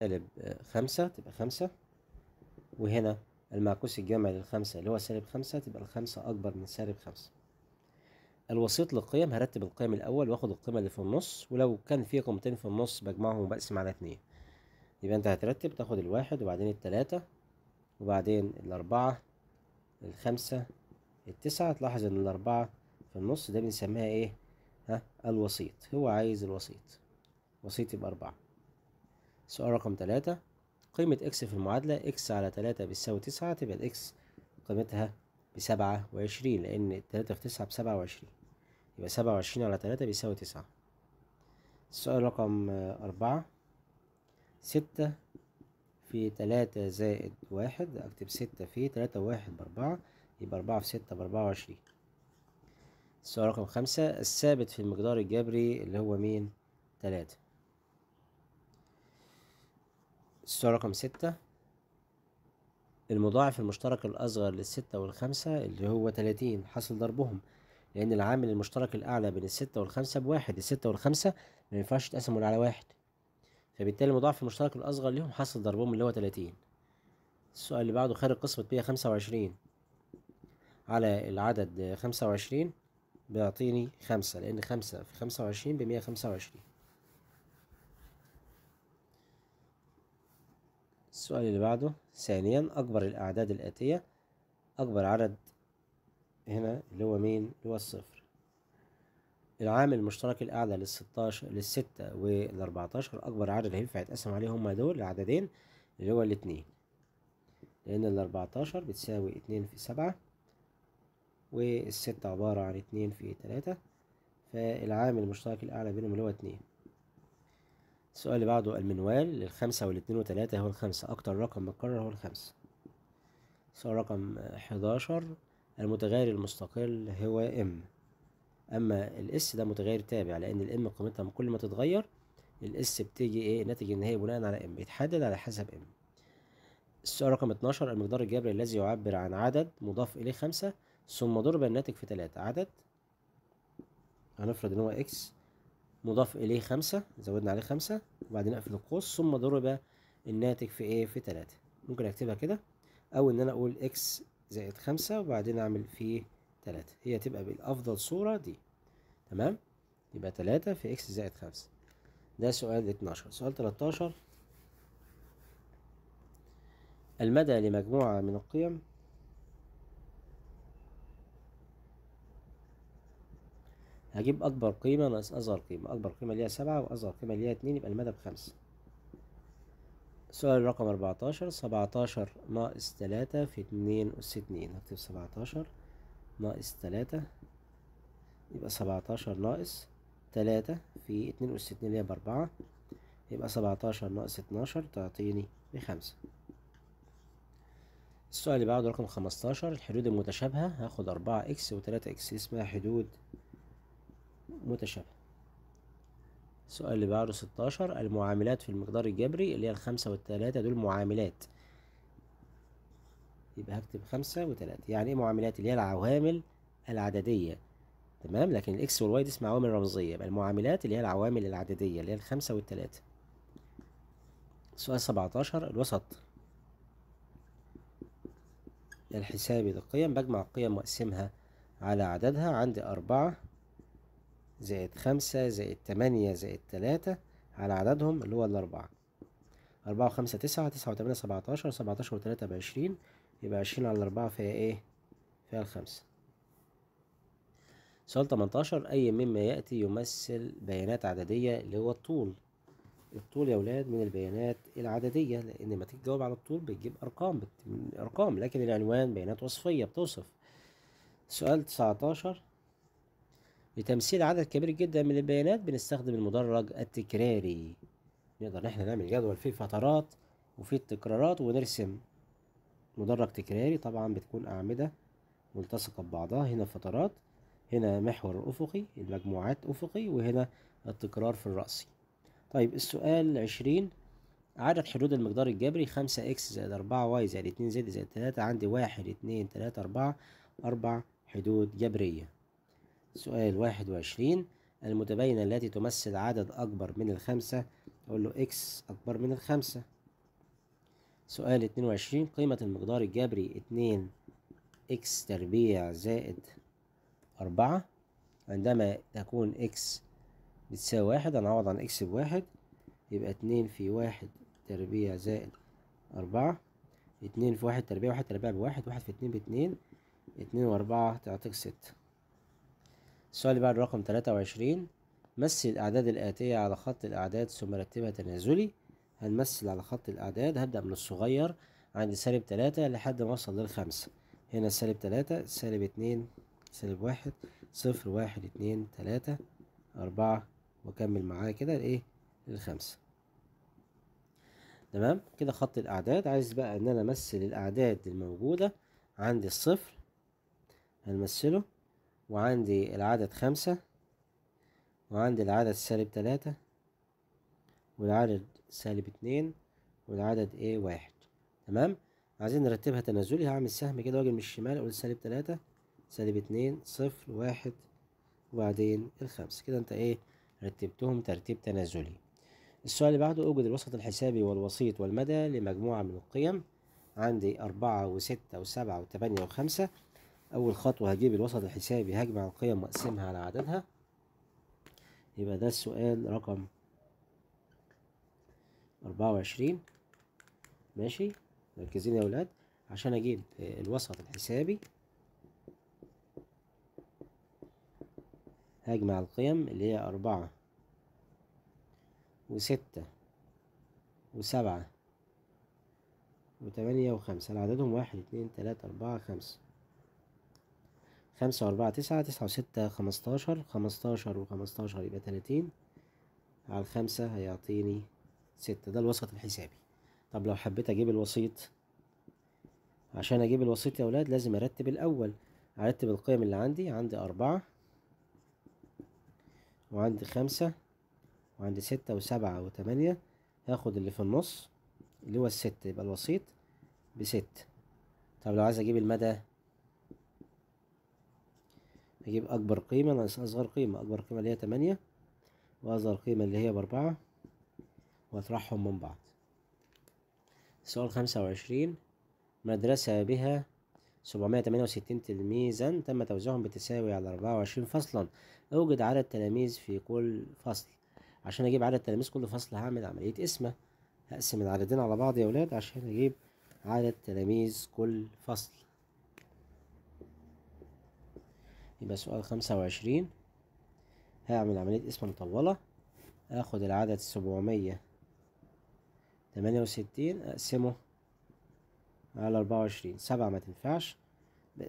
سالب آه، خمسة تبقى خمسة وهنا المعكوس الجمعي للخمسة اللي هو سالب خمسة تبقى الخمسة أكبر من سالب خمسة الوسيط للقيم هرتب القيم الأول وآخد القيمة اللي في النص ولو كان في قيمتين في النص بجمعهم وبقسم على اتنين يبقى أنت هترتب تاخد الواحد وبعدين التلاتة وبعدين الأربعة الخمسة التسعة تلاحظ إن الأربعة في النص ده بنسميها إيه؟ ها الوسيط هو عايز الوسيط وسيط يبقى أربعة سؤال رقم تلاتة قيمة إكس في المعادلة إكس على تلاتة بتساوي تسعة تبقى الإكس قيمتها بسبعة وعشرين لأن تلاتة في تسعة بسبعة وعشرين يبقى سبعة وعشرين على تلاتة بيساوي تسعة السؤال رقم أربعة ستة في تلاتة زائد واحد أكتب ستة في تلاتة واحد بأربعة يبقى أربعة في ستة بأربعة وعشرين السؤال رقم خمسة الثابت في المقدار الجبري اللي هو مين؟ تلاتة السؤال رقم ستة المضاعف المشترك الأصغر للستة والخمسة اللي هو تلاتين حصل ضربهم لأن العامل المشترك الأعلى بين الستة والخمسة بواحد الستة والخمسة ما ينفعش يتقسموا على واحد فبالتالي المضاعف المشترك الأصغر ليهم حصل ضربهم اللي هو تلاتين السؤال اللي بعده خارج قسمة مية خمسة وعشرين على العدد خمسة وعشرين بيعطيني خمسة لأن خمسة في خمسة وعشرين بمية خمسة وعشرين السؤال اللي بعده ثانيا أكبر الأعداد الآتية أكبر عدد هنا اللي هو مين اللي هو الصفر العامل المشترك الأعلى للستاشر للستة والأربعتاشر أكبر عدد هينفع يتقسم عليه هما دول العددين اللي هو الاتنين لأن الأربعتاشر بتساوي اتنين في سبعة والستة عبارة عن اتنين في تلاتة فالعامل المشترك الأعلى بينهم اللي هو اتنين السؤال اللي بعده المنوال للخمسة والاتنين وتلاتة هو الخمسة أكتر رقم متكرر هو الخمسة سؤال رقم حداشر المتغير المستقل هو ام أما الاس ده متغير تابع لأن الام قيمتها كل ما تتغير الاس بتيجي ايه الناتج النهائي بناء على ام بيتحدد على حسب ام السؤال رقم اتناشر المقدار الجبري الذي يعبر عن عدد مضاف إليه خمسة ثم ضرب الناتج في تلاتة عدد هنفرض إن هو إكس مضاف إليه خمسة زودنا عليه خمسة وبعدين أقفل القوس ثم ضرب الناتج في إيه في تلاتة ممكن أكتبها كده أو إن أنا أقول إكس زائد خمسة وبعدين أعمل فيه تلاتة هي تبقى بالأفضل صورة دي تمام يبقى تلاتة في إكس زائد خمسة ده سؤال اتناشر سؤال تلاتاشر المدى لمجموعة من القيم هجيب أكبر قيمة ناقص أصغر قيمة أكبر قيمة ليها سبعة وأصغر قيمة ليها اتنين يبقى المدى بخمسة السؤال رقم أربعتاشر سبعتاشر ناقص تلاتة في اتنين أس اتنين هكتب سبعتاشر ناقص تلاتة يبقى سبعتاشر ناقص تلاتة في اتنين أس اتنين اللي هي بأربعة يبقى سبعتاشر ناقص اتناشر تعطيني بخمسة السؤال اللي بعده رقم خمستاشر الحدود المتشابهة هاخد أربعة إكس وتلاتة إكس اسمها حدود متشابه السؤال اللي بعده 16 المعاملات في المقدار الجبري اللي هي الخمسة والتلاتة دول معاملات يبقى هكتب خمسة وتلاتة يعني ايه معاملات اللي هي العوامل العددية تمام لكن الاكس والواي دي اسمها عوامل رمزية يبقى المعاملات اللي هي العوامل العددية اللي هي الخمسة والتلاتة سؤال 17 الوسط الحسابي للقيم بجمع القيم وأقسمها على عددها عندي أربعة زائد خمسة زائد تمانية زائد تلاتة على عددهم اللي هو الأربعة أربعة وخمسة تسعة تسعة وتمانية سبعتاشر سبعتاشر وتلاتة بعشرين يبقى عشرين على الأربعة فيها إيه؟ فيها الخمسة سؤال تمنتاشر أي مما يأتي يمثل بيانات عددية اللي هو الطول الطول يا ولاد من البيانات العددية لأن لما تيجي تجاوب على الطول بتجيب أرقام بت... أرقام لكن العنوان بيانات وصفية بتوصف سؤال تسعتاشر لتمثيل عدد كبير جدا من البيانات بنستخدم المدرج التكراري نقدر احنا نعمل جدول فيه فترات وفيه التكرارات ونرسم مدرج تكراري طبعا بتكون أعمدة ملتصقة ببعضها هنا فترات هنا محور أفقي المجموعات أفقي وهنا التكرار في الرأسي طيب السؤال عشرين عدد حدود المقدار الجبري خمسة إكس زائد أربعة واي زائد اتنين زائد زائد تلاتة عندي واحد اتنين تلاتة أربعة أربع حدود جبرية سؤال واحد وعشرين المتباينة التي تمثل عدد أكبر من الخمسة أقول له إكس أكبر من الخمسة سؤال اتنين وعشرين قيمة المقدار الجبري اتنين إكس تربيع زائد أربعة عندما تكون إكس بتساوي واحد هنعوض عن إكس بواحد يبقى اتنين في واحد تربيع زائد أربعة اتنين في واحد تربيع واحد تربيع بواحد واحد في اتنين باتنين اتنين وأربعة تعطيك ستة السؤال اللي بعد رقم وعشرين مثل الأعداد الآتية على خط الأعداد ثم رتبها تنازلي هنمثل على خط الأعداد هبدأ من الصغير عند سالب تلاتة لحد ما أوصل للخمسة هنا سالب تلاتة سالب اتنين سالب واحد صفر واحد اتنين تلاتة أربعة وأكمل معايا كده لإيه للخمسة تمام كده خط الأعداد عايز بقى إن أنا أمثل الأعداد الموجودة عندي الصفر هنمثله وعندي العدد خمسة وعندي العدد سالب تلاتة والعدد سالب اتنين والعدد ايه واحد تمام عايزين نرتبها تنازلي هعمل سهم كده واجي من الشمال اقول سالب تلاتة سالب اتنين صفر واحد وبعدين الخمسة كده انت ايه رتبتهم ترتيب تنازلي السؤال اللي بعده اوجد الوسط الحسابي والوسيط والمدى لمجموعة من القيم عندي أربعة وستة وسبعة وتمانية وخمسة اول خطوة هجيب الوسط الحسابي هجمع القيم واقسمها على عددها يبقى ده السؤال رقم اربعة وعشرين ماشي مركزين يا ولاد عشان اجيب الوسط الحسابي هجمع القيم اللي هي أربعة وستة وسبعة وتمانية وخمسة عددهم واحد اتنين تلاتة أربعة خمسة خمسة وأربعة تسعة تسعة وستة خمستاشر خمستاشر وخمستاشر يبقى تلاتين على الخمسة هيعطيني ستة ده الوسط الحسابي طب لو حبيت أجيب الوسيط عشان أجيب الوسيط يا أولاد لازم أرتب الأول أرتب القيم اللي عندي عندي أربعة وعندي خمسة وعندي ستة وسبعة وتمانية هاخد اللي في النص اللي هو الست يبقى الوسيط بست طب لو عايز أجيب المدى هجيب أكبر قيمة ناقص أصغر قيمة أكبر قيمة اللي هي تمانية وأصغر قيمة اللي هي بأربعة وأطرحهم من بعض سؤال خمسة وعشرين مدرسة بها سبعمية تمانية وستين تلميذا تم توزيعهم بتساوي على أربعة وعشرين فصلا أوجد عدد تلاميذ في كل فصل عشان أجيب عدد تلاميذ كل فصل هعمل عملية قسمة هقسم العددين على بعض يا ولاد عشان أجيب عدد تلاميذ كل فصل يبقى سؤال خمسة وعشرين هعمل عملية قسمة مطولة اخد العدد سبعمية تمانية وستين اقسمه على أربعة وعشرين سبعة ما تنفعش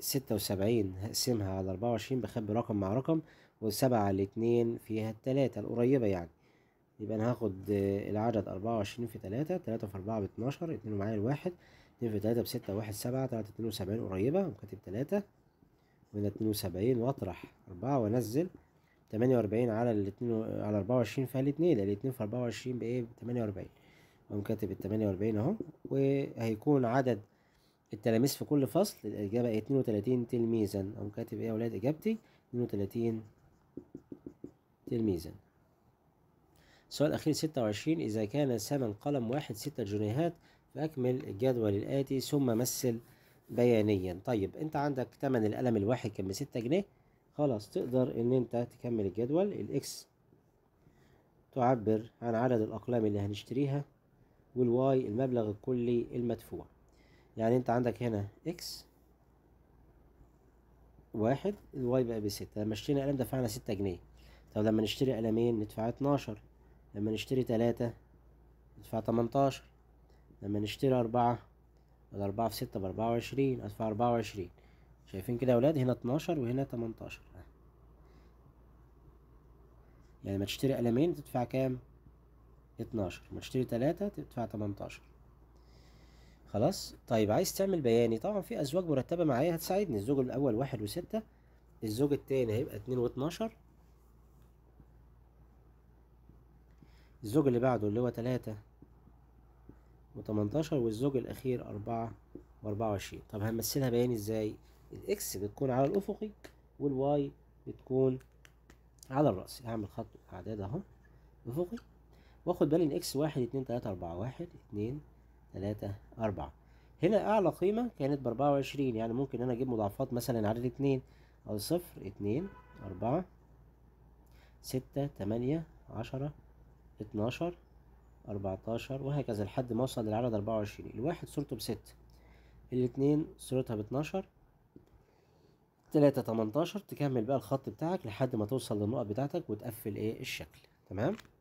ستة وسبعين هقسمها على أربعة وعشرين بخبي رقم مع رقم وسبعة على اتنين فيها التلاتة القريبة يعني يبقى أنا هاخد العدد أربعة وعشرين في تلاتة تلاتة في أربعة باتناشر اتنين معايا الواحد اتنين في تلاتة بستة واحد سبعة تلاتة اتنين وسبعين قريبة وكاتب تلاتة من اتنين وسبعين واطرح أربعة وانزل تمانية وأربعين على الاتنين على أربعة وعشرين فهل اتنين ده الاتنين في أربعة وعشرين بإيه بتمانية وأربعين أقوم كاتب التمانية وأربعين أهو وهيكون عدد التلاميذ في كل فصل الإجابة إيه؟ اتنين وتلاتين تلميذا أقوم كاتب إيه يا ولاد إجابتي اتنين وتلاتين تلميذا السؤال الأخير ستة وعشرين إذا كان ثمن قلم واحد ستة جنيهات فأكمل الجدول الآتي ثم مثل بيانيا طيب انت عندك تمن القلم الواحد كان بستة جنيه خلاص تقدر ان انت تكمل الجدول الاكس تعبر عن عدد الاقلام اللي هنشتريها والواي المبلغ الكلي المدفوع يعني انت عندك هنا اكس واحد الواي بقى بستة لما اشترينا قلم دفعنا ستة جنيه طب لما نشتري قلمين ندفع اتناشر لما نشتري تلاتة ندفع تمنتاشر لما نشتري أربعة الأربعة في ستة بأربعة وعشرين أدفع أربعة وعشرين شايفين كده يا ولاد هنا اتناشر وهنا تمنتاشر يعني ما تشتري قلمين تدفع كام اتناشر ما تشتري تلاتة تدفع تمنتاشر خلاص طيب عايز تعمل بياني طبعا في أزواج مرتبة معايا هتساعدني الزوج الأول واحد وستة الزوج التاني هيبقى اتنين واتناشر الزوج اللي بعده اللي هو تلاتة وتمنتاشر والزوج الأخير أربعة وأربعة وعشرين طب هنمثلها بيان ازاي؟ الإكس بتكون على الأفقي والواي بتكون على الرأس هعمل خط الأعداد أهو أفقي واخد بالي إن إكس واحد اتنين تلاتة أربعة واحد اتنين تلاتة أربعة هنا أعلى قيمة كانت بأربعة وعشرين يعني ممكن أنا أجيب مضاعفات مثلا على الاتنين أو صفر اتنين أربعة ستة تمانية عشرة اتناشر أربعتاشر وهكذا لحد ما أوصل للعدد أربعة وعشرين الواحد صورته بستة الاتنين صورتها باتناشر التلاتة تمنتاشر تكمل بقى الخط بتاعك لحد ما توصل للنقط بتاعتك وتقفل ايه الشكل تمام